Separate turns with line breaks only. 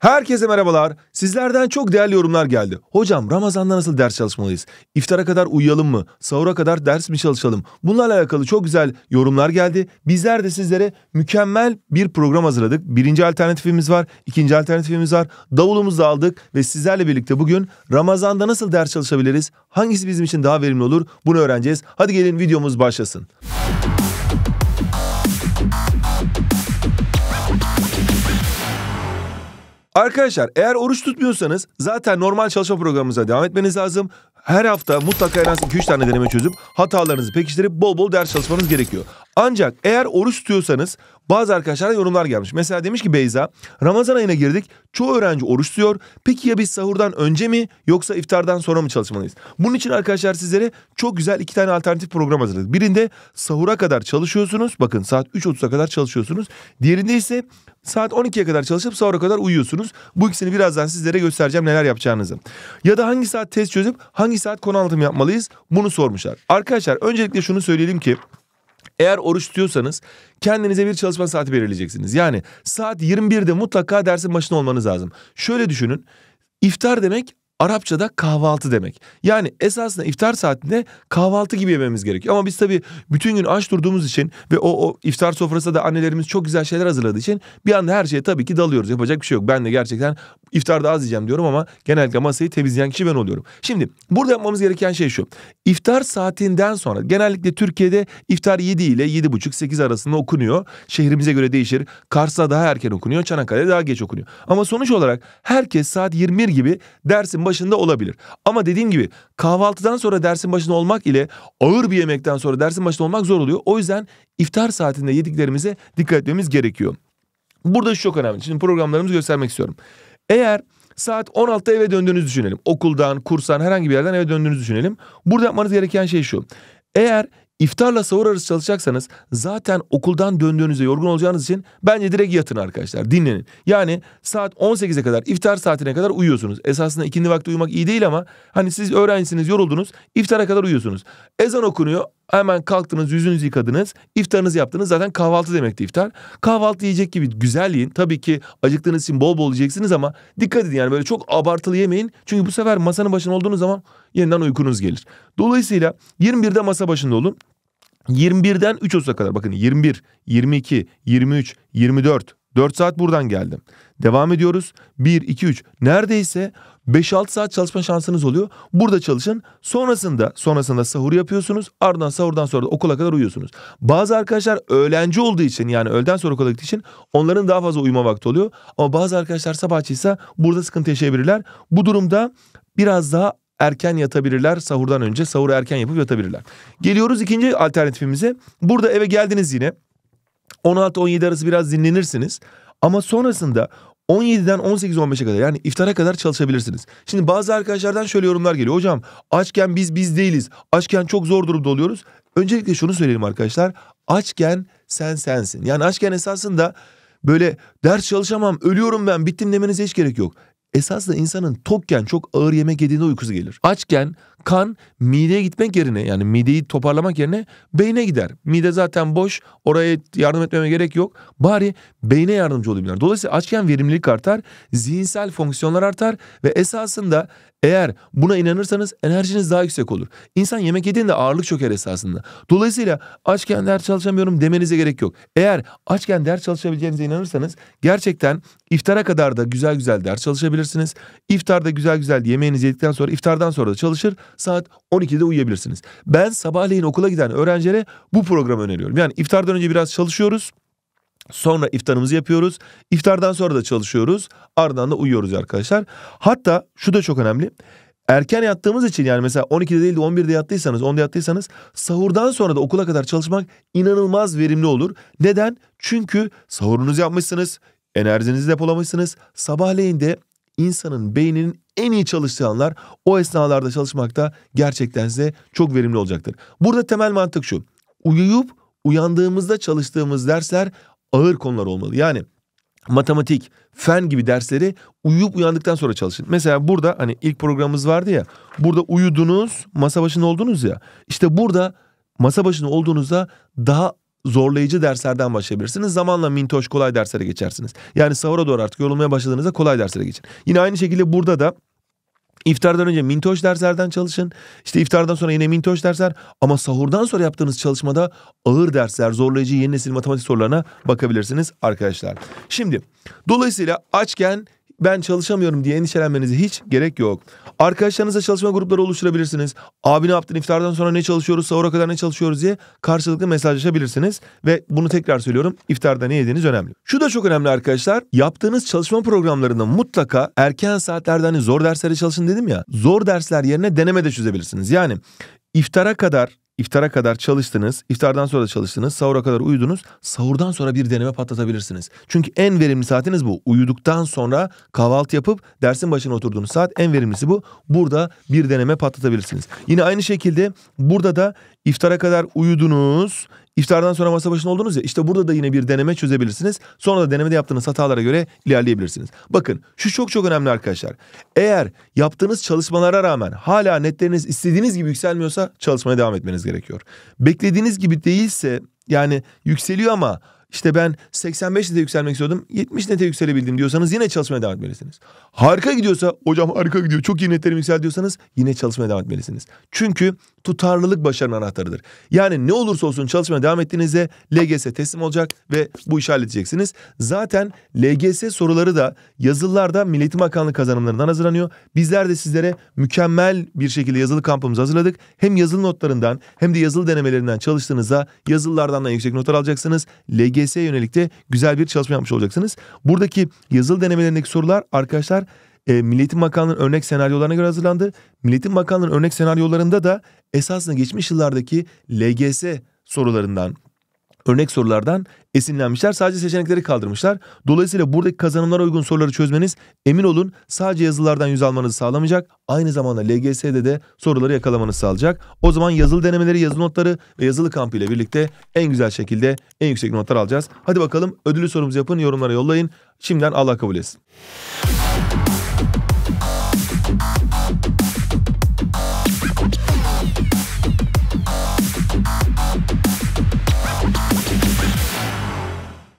Herkese merhabalar. Sizlerden çok değerli yorumlar geldi. Hocam Ramazan'da nasıl ders çalışmalıyız? İftara kadar uyuyalım mı? Sahura kadar ders mi çalışalım? Bunlarla alakalı çok güzel yorumlar geldi. Bizler de sizlere mükemmel bir program hazırladık. Birinci alternatifimiz var, ikinci alternatifimiz var. Davulumuzu da aldık ve sizlerle birlikte bugün Ramazan'da nasıl ders çalışabiliriz? Hangisi bizim için daha verimli olur? Bunu öğreneceğiz. Hadi gelin videomuz başlasın. Arkadaşlar eğer oruç tutmuyorsanız zaten normal çalışma programımıza devam etmeniz lazım. Her hafta mutlaka en az 2-3 tane deneme çözüp hatalarınızı pekiştirip bol bol ders çalışmanız gerekiyor. Ancak eğer oruç tutuyorsanız bazı arkadaşlar yorumlar gelmiş. Mesela demiş ki Beyza Ramazan ayına girdik çoğu öğrenci oruç tutuyor. Peki ya biz sahurdan önce mi yoksa iftardan sonra mı çalışmalıyız? Bunun için arkadaşlar sizlere çok güzel iki tane alternatif program hazırladık. Birinde sahura kadar çalışıyorsunuz. Bakın saat 3.30'a kadar çalışıyorsunuz. Diğerinde ise saat 12'ye kadar çalışıp sahura kadar uyuyorsunuz. Bu ikisini birazdan sizlere göstereceğim neler yapacağınızı. Ya da hangi saat test çözüp hangi saat konu anlatımı yapmalıyız bunu sormuşlar. Arkadaşlar öncelikle şunu söyleyelim ki eğer oruç tutuyorsanız kendinize bir çalışma saati belirleyeceksiniz. Yani saat 21'de mutlaka dersin başında olmanız lazım. Şöyle düşünün. İftar demek Arapçada kahvaltı demek. Yani esasında iftar saatinde kahvaltı gibi yememiz gerekiyor. Ama biz tabii bütün gün aç durduğumuz için ve o, o iftar sofrasında da annelerimiz çok güzel şeyler hazırladığı için bir anda her şeye tabii ki dalıyoruz. Yapacak bir şey yok. Ben de gerçekten iftarda az yiyeceğim diyorum ama genellikle masayı temizleyen kişi ben oluyorum. Şimdi burada yapmamız gereken şey şu. İftar saatinden sonra genellikle Türkiye'de iftar 7 ile 7.30-8 arasında okunuyor. Şehrimize göre değişir. Kars'ta daha erken okunuyor. Çanakkale'de daha geç okunuyor. Ama sonuç olarak herkes saat 21 gibi dersin başında olabilir. Ama dediğim gibi kahvaltıdan sonra dersin başında olmak ile ağır bir yemekten sonra dersin başında olmak zor oluyor. O yüzden iftar saatinde yediklerimize dikkat etmemiz gerekiyor. Burada şu çok önemli. Şimdi programlarımızı göstermek istiyorum. Eğer saat 16'da eve döndüğünüzü düşünelim. Okuldan, kurstan herhangi bir yerden eve döndüğünüzü düşünelim. Burada yapmanız gereken şey şu. Eğer İftarla sahur arası çalışacaksanız zaten okuldan döndüğünüzde yorgun olacağınız için bence direkt yatın arkadaşlar. Dinlenin. Yani saat 18'e kadar iftar saatine kadar uyuyorsunuz. Esasında ikindi vakti uyumak iyi değil ama hani siz öğrencisiniz yoruldunuz iftara kadar uyuyorsunuz. Ezan okunuyor hemen kalktınız yüzünüzü yıkadınız iftarınızı yaptınız zaten kahvaltı demekti iftar. Kahvaltı yiyecek gibi güzel yiyin. Tabii ki acıktığınız için bol bol yiyeceksiniz ama dikkat edin yani böyle çok abartılı yemeyin. Çünkü bu sefer masanın başında olduğunuz zaman yeniden uykunuz gelir. Dolayısıyla 21'de masa başında olun. 21'den 3 Ağustos'a kadar bakın 21, 22, 23, 24 4 saat buradan geldim. Devam ediyoruz. 1, 2, 3 neredeyse 5-6 saat çalışma şansınız oluyor. Burada çalışın. Sonrasında sonrasında sahur yapıyorsunuz. Ardından sahurdan sonra da okula kadar uyuyorsunuz. Bazı arkadaşlar öğlenci olduğu için yani öğleden sonra okula gittiği için onların daha fazla uyuma vakti oluyor. Ama bazı arkadaşlar sabahçıysa burada sıkıntı yaşayabilirler. Bu durumda biraz daha erken yatabilirler. Sahurdan önce sahuru erken yapıp yatabilirler. Geliyoruz ikinci alternatifimize. Burada eve geldiniz yine. 16-17 arası biraz dinlenirsiniz. Ama sonrasında 17'den 18-15'e kadar yani iftara kadar çalışabilirsiniz. Şimdi bazı arkadaşlardan şöyle yorumlar geliyor. Hocam açken biz biz değiliz. Açken çok zor durumda oluyoruz. Öncelikle şunu söyleyelim arkadaşlar. Açken sen sensin. Yani açken esasında böyle ders çalışamam, ölüyorum ben, bittim demenize hiç gerek yok. Esasla insanın tokken çok ağır yemek yediğinde uykusu gelir. Açken kan mideye gitmek yerine yani mideyi toparlamak yerine beyne gider. Mide zaten boş oraya yardım etmeme gerek yok. Bari beyne yardımcı olabilirler. Dolayısıyla açken verimlilik artar, zihinsel fonksiyonlar artar ve esasında eğer buna inanırsanız enerjiniz daha yüksek olur. İnsan yemek yediğinde ağırlık çöker esasında. Dolayısıyla açken ders çalışamıyorum demenize gerek yok. Eğer açken ders çalışabileceğinize inanırsanız gerçekten iftara kadar da güzel güzel ders çalışabilirsiniz. İftarda güzel güzel yemeğinizi yedikten sonra iftardan sonra da çalışır saat 12'de uyuyabilirsiniz. Ben sabahleyin okula giden öğrencilere bu programı öneriyorum. Yani iftardan önce biraz çalışıyoruz. Sonra iftarımızı yapıyoruz. İftardan sonra da çalışıyoruz. Ardından da uyuyoruz arkadaşlar. Hatta şu da çok önemli. Erken yattığımız için yani mesela 12'de değil de 11'de yattıysanız, 10'da yattıysanız sahurdan sonra da okula kadar çalışmak inanılmaz verimli olur. Neden? Çünkü sahurunuzu yapmışsınız, enerjinizi depolamışsınız. Sabahleyin de insanın beyninin en iyi çalıştığı çalışanlar o esnalarda çalışmakta gerçekten size çok verimli olacaktır. Burada temel mantık şu. Uyuyup uyandığımızda çalıştığımız dersler ağır konular olmalı. Yani matematik, fen gibi dersleri uyuyup uyandıktan sonra çalışın. Mesela burada hani ilk programımız vardı ya. Burada uyudunuz, masa başında oldunuz ya. İşte burada masa başında olduğunuzda daha zorlayıcı derslerden başlayabilirsiniz. Zamanla mintoş kolay derslere geçersiniz. Yani sahura doğru artık yorulmaya başladığınızda kolay derslere geçin. Yine aynı şekilde burada da iftardan önce mintoş derslerden çalışın. İşte iftardan sonra yine mintoş dersler. Ama sahurdan sonra yaptığınız çalışmada ağır dersler, zorlayıcı yeni nesil matematik sorularına bakabilirsiniz arkadaşlar. Şimdi dolayısıyla açken ben çalışamıyorum diye endişelenmenize hiç gerek yok. Arkadaşlarınızla çalışma grupları oluşturabilirsiniz. Abi ne yaptın iftardan sonra ne çalışıyoruz, sahura kadar ne çalışıyoruz diye karşılıklı mesajlaşabilirsiniz. Ve bunu tekrar söylüyorum iftarda ne yediğiniz önemli. Şu da çok önemli arkadaşlar. Yaptığınız çalışma programlarında mutlaka erken saatlerde hani zor derslere çalışın dedim ya. Zor dersler yerine deneme de çözebilirsiniz. Yani iftara kadar İftara kadar çalıştınız, iftardan sonra çalıştınız, sahura kadar uyudunuz. Sahurdan sonra bir deneme patlatabilirsiniz. Çünkü en verimli saatiniz bu. Uyuduktan sonra kahvaltı yapıp dersin başına oturduğunuz saat en verimlisi bu. Burada bir deneme patlatabilirsiniz. Yine aynı şekilde burada da iftara kadar uyudunuz, İftardan sonra masa başında oldunuz ya işte burada da yine bir deneme çözebilirsiniz. Sonra da denemede yaptığınız hatalara göre ilerleyebilirsiniz. Bakın şu çok çok önemli arkadaşlar. Eğer yaptığınız çalışmalara rağmen hala netleriniz istediğiniz gibi yükselmiyorsa çalışmaya devam etmeniz gerekiyor. Beklediğiniz gibi değilse yani yükseliyor ama işte ben 85 nete yükselmek istiyordum 70 nete yükselebildim diyorsanız yine çalışmaya devam etmelisiniz. Harika gidiyorsa hocam harika gidiyor çok iyi netlerim yükseldi diyorsanız yine çalışmaya devam etmelisiniz. Çünkü tutarlılık başarının anahtarıdır. Yani ne olursa olsun çalışmaya devam ettiğinizde LGS teslim olacak ve bu işi halledeceksiniz. Zaten LGS soruları da yazılılarda Milli Eğitim Bakanlığı kazanımlarından hazırlanıyor. Bizler de sizlere mükemmel bir şekilde yazılı kampımızı hazırladık. Hem yazılı notlarından hem de yazılı denemelerinden çalıştığınızda yazılılardan da yüksek notlar alacaksınız. LGS LGS'ye yönelik de güzel bir çalışma yapmış olacaksınız. Buradaki yazılı denemelerindeki sorular arkadaşlar e, Milliyetin Bakanlığı'nın örnek senaryolarına göre hazırlandı. Milliyetin Bakanlığı'nın örnek senaryolarında da esasında geçmiş yıllardaki LGS sorularından örnek sorulardan esinlenmişler. Sadece seçenekleri kaldırmışlar. Dolayısıyla buradaki kazanımlara uygun soruları çözmeniz emin olun sadece yazılardan yüz almanızı sağlamayacak. Aynı zamanda LGS'de de soruları yakalamanızı sağlayacak. O zaman yazılı denemeleri, yazılı notları ve yazılı kampı ile birlikte en güzel şekilde en yüksek notlar alacağız. Hadi bakalım ödülü sorumuzu yapın, yorumlara yollayın. Şimdiden Allah kabul etsin.